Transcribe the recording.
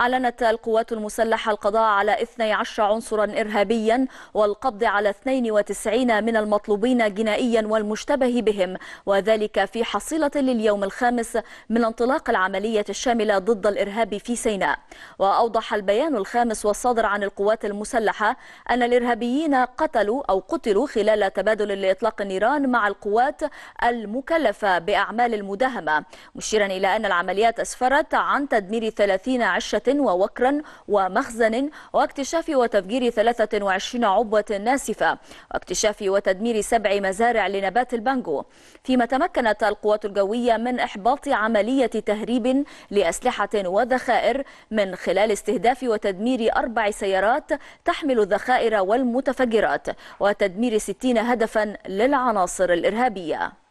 أعلنت القوات المسلحة القضاء على 12 عنصرا إرهابيا والقبض على 92 من المطلوبين جنائيا والمشتبه بهم وذلك في حصيلة لليوم الخامس من انطلاق العملية الشاملة ضد الإرهاب في سيناء وأوضح البيان الخامس والصادر عن القوات المسلحة أن الإرهابيين قتلوا أو قتلوا خلال تبادل لإطلاق النيران مع القوات المكلفة بأعمال المداهمة مشيرا إلى أن العمليات أسفرت عن تدمير 30 عشة ووكر ومخزن واكتشاف وتفجير 23 عبوة ناسفة واكتشاف وتدمير سبع مزارع لنبات البانجو فيما تمكنت القوات الجوية من إحباط عملية تهريب لأسلحة وذخائر من خلال استهداف وتدمير أربع سيارات تحمل الذخائر والمتفجرات وتدمير 60 هدفا للعناصر الإرهابية